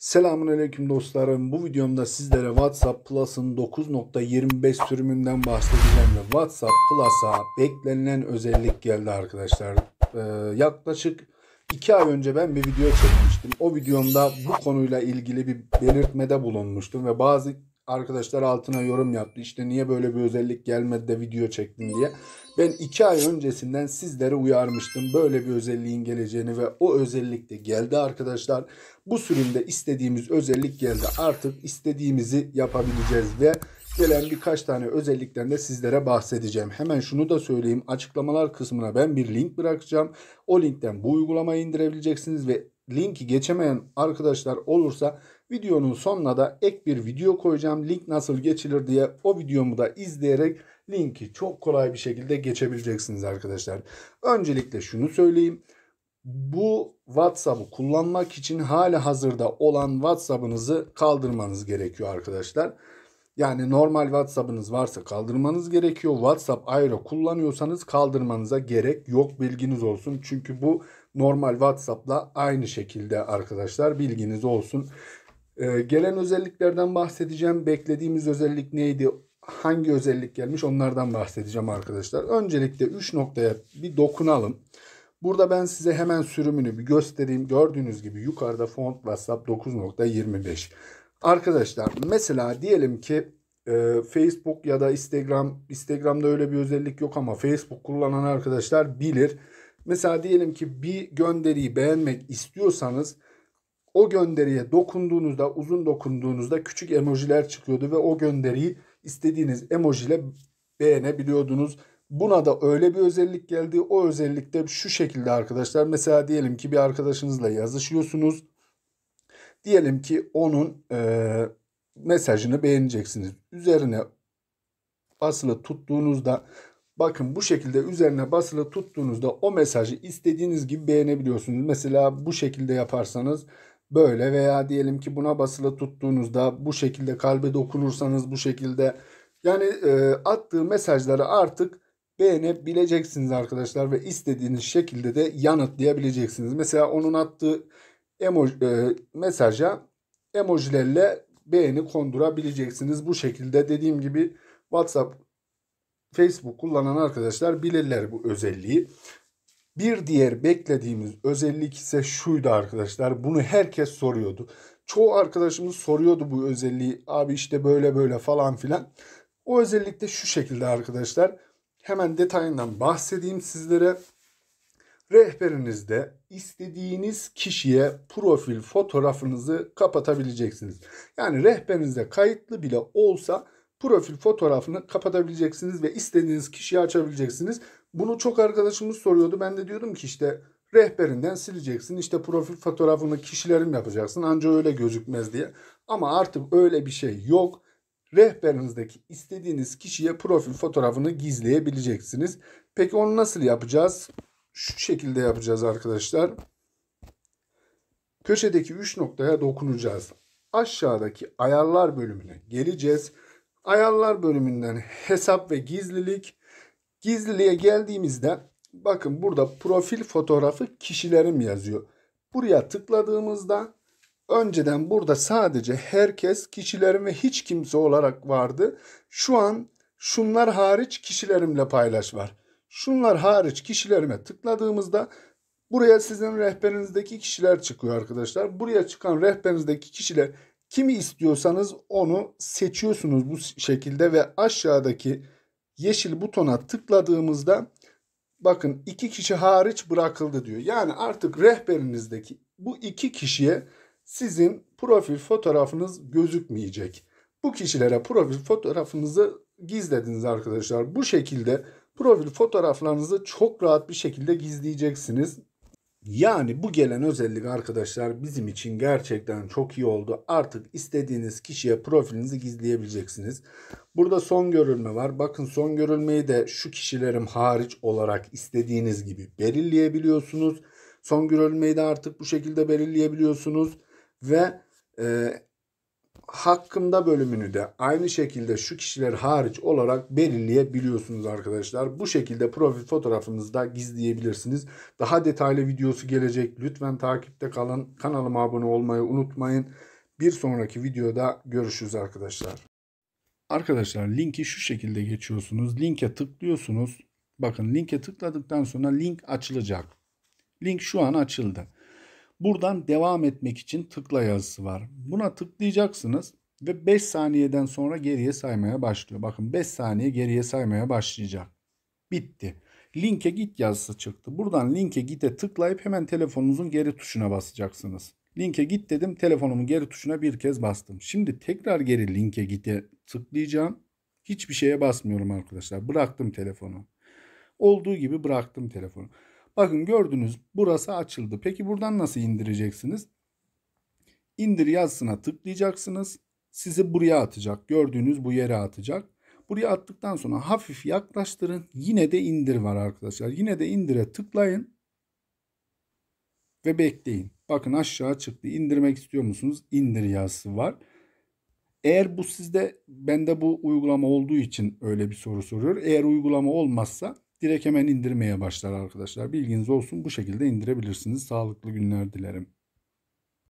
Selamünaleyküm dostlarım. Bu videomda sizlere WhatsApp Plus'ın 9.25 sürümünden bahsedeceğim WhatsApp Plus'a beklenilen özellik geldi arkadaşlar. Ee, yaklaşık 2 ay önce ben bir video çekmiştim. O videomda bu konuyla ilgili bir belirtmede bulunmuştum ve bazı arkadaşlar altına yorum yaptı. İşte niye böyle bir özellik gelmedi de video çektin diye. Ben 2 ay öncesinden sizlere uyarmıştım. Böyle bir özelliğin geleceğini ve o özellik de geldi arkadaşlar. Bu sürümde istediğimiz özellik geldi. Artık istediğimizi yapabileceğiz ve gelen birkaç tane özellikten de sizlere bahsedeceğim. Hemen şunu da söyleyeyim. Açıklamalar kısmına ben bir link bırakacağım. O linkten bu uygulamayı indirebileceksiniz ve linki geçemeyen arkadaşlar olursa Videonun sonuna da ek bir video koyacağım. Link nasıl geçilir diye o videomu da izleyerek linki çok kolay bir şekilde geçebileceksiniz arkadaşlar. Öncelikle şunu söyleyeyim. Bu WhatsApp'ı kullanmak için hali hazırda olan WhatsApp'ınızı kaldırmanız gerekiyor arkadaşlar. Yani normal WhatsApp'ınız varsa kaldırmanız gerekiyor. WhatsApp ayrı kullanıyorsanız kaldırmanıza gerek yok bilginiz olsun. Çünkü bu normal WhatsApp'la aynı şekilde arkadaşlar bilginiz olsun. Ee, gelen özelliklerden bahsedeceğim. Beklediğimiz özellik neydi? Hangi özellik gelmiş? Onlardan bahsedeceğim arkadaşlar. Öncelikle 3 noktaya bir dokunalım. Burada ben size hemen sürümünü bir göstereyim. Gördüğünüz gibi yukarıda font WhatsApp 9.25. Arkadaşlar mesela diyelim ki e, Facebook ya da Instagram Instagram'da öyle bir özellik yok ama Facebook kullanan arkadaşlar bilir. Mesela diyelim ki bir gönderiyi beğenmek istiyorsanız o gönderiye dokunduğunuzda uzun dokunduğunuzda küçük emojiler çıkıyordu ve o gönderiyi istediğiniz emojiyle beğenebiliyordunuz. Buna da öyle bir özellik geldi. O özellik de şu şekilde arkadaşlar. Mesela diyelim ki bir arkadaşınızla yazışıyorsunuz. Diyelim ki onun e, mesajını beğeneceksiniz. Üzerine basılı tuttuğunuzda bakın bu şekilde üzerine basılı tuttuğunuzda o mesajı istediğiniz gibi beğenebiliyorsunuz. Mesela bu şekilde yaparsanız böyle veya diyelim ki buna basılı tuttuğunuzda bu şekilde kalbe dokunursanız bu şekilde yani e, attığı mesajları artık beğenebileceksiniz arkadaşlar ve istediğiniz şekilde de yanıtlayabileceksiniz. Mesela onun attığı emoji, e, mesaja emojilerle beğeni kondurabileceksiniz. Bu şekilde dediğim gibi WhatsApp, Facebook kullanan arkadaşlar bilirler bu özelliği. Bir diğer beklediğimiz özellik ise şuydu arkadaşlar. Bunu herkes soruyordu. Çoğu arkadaşımız soruyordu bu özelliği. Abi işte böyle böyle falan filan. O özellik de şu şekilde arkadaşlar. Hemen detayından bahsedeyim sizlere. Rehberinizde istediğiniz kişiye profil fotoğrafınızı kapatabileceksiniz. Yani rehberinizde kayıtlı bile olsa profil fotoğrafını kapatabileceksiniz ve istediğiniz kişiyi açabileceksiniz. Bunu çok arkadaşımız soruyordu. Ben de diyordum ki işte rehberinden sileceksin. İşte profil fotoğrafını kişilerim yapacaksın. Anca öyle gözükmez diye. Ama artık öyle bir şey yok. Rehberinizdeki istediğiniz kişiye profil fotoğrafını gizleyebileceksiniz. Peki onu nasıl yapacağız? Şu şekilde yapacağız arkadaşlar. Köşedeki 3 noktaya dokunacağız. Aşağıdaki ayarlar bölümüne geleceğiz. Ayarlar bölümünden hesap ve gizlilik Gizliliğe geldiğimizde bakın burada profil fotoğrafı kişilerim yazıyor. Buraya tıkladığımızda önceden burada sadece herkes kişilerim ve hiç kimse olarak vardı. Şu an şunlar hariç kişilerimle paylaş var. Şunlar hariç kişilerime tıkladığımızda buraya sizin rehberinizdeki kişiler çıkıyor arkadaşlar. Buraya çıkan rehberinizdeki kişiler kimi istiyorsanız onu seçiyorsunuz bu şekilde ve aşağıdaki yeşil butona tıkladığımızda bakın iki kişi hariç bırakıldı diyor. Yani artık rehberinizdeki bu iki kişiye sizin profil fotoğrafınız gözükmeyecek. Bu kişilere profil fotoğrafınızı gizlediniz arkadaşlar. Bu şekilde profil fotoğraflarınızı çok rahat bir şekilde gizleyeceksiniz. Yani bu gelen özellik arkadaşlar bizim için gerçekten çok iyi oldu. Artık istediğiniz kişiye profilinizi gizleyebileceksiniz. Burada son görülme var. Bakın son görülmeyi de şu kişilerim hariç olarak istediğiniz gibi belirleyebiliyorsunuz. Son görülmeyi de artık bu şekilde belirleyebiliyorsunuz. Ve e, hakkımda bölümünü de aynı şekilde şu kişiler hariç olarak belirleyebiliyorsunuz arkadaşlar. Bu şekilde profil fotoğrafınızda gizleyebilirsiniz. Daha detaylı videosu gelecek. Lütfen takipte kalın. Kanalıma abone olmayı unutmayın. Bir sonraki videoda görüşürüz arkadaşlar. Arkadaşlar linki şu şekilde geçiyorsunuz. Linke tıklıyorsunuz. Bakın linke tıkladıktan sonra link açılacak. Link şu an açıldı. Buradan devam etmek için tıkla yazısı var. Buna tıklayacaksınız ve 5 saniyeden sonra geriye saymaya başlıyor. Bakın 5 saniye geriye saymaya başlayacak. Bitti. Linke git yazısı çıktı. Buradan linke git'e tıklayıp hemen telefonunuzun geri tuşuna basacaksınız. Linke git dedim. Telefonumun geri tuşuna bir kez bastım. Şimdi tekrar geri linke git'e tıklayacağım. Hiçbir şeye basmıyorum arkadaşlar. Bıraktım telefonu. Olduğu gibi bıraktım telefonu. Bakın gördünüz burası açıldı. Peki buradan nasıl indireceksiniz? İndir yazısına tıklayacaksınız. Sizi buraya atacak. Gördüğünüz bu yere atacak. Buraya attıktan sonra hafif yaklaştırın. Yine de indir var arkadaşlar. Yine de indire tıklayın ve bekleyin. Bakın aşağı çıktı. İndirmek istiyor musunuz? İndir yazısı var. Eğer bu sizde bende bu uygulama olduğu için öyle bir soru soruyor. Eğer uygulama olmazsa direkt hemen indirmeye başlar arkadaşlar. Bilginiz olsun bu şekilde indirebilirsiniz. Sağlıklı günler dilerim.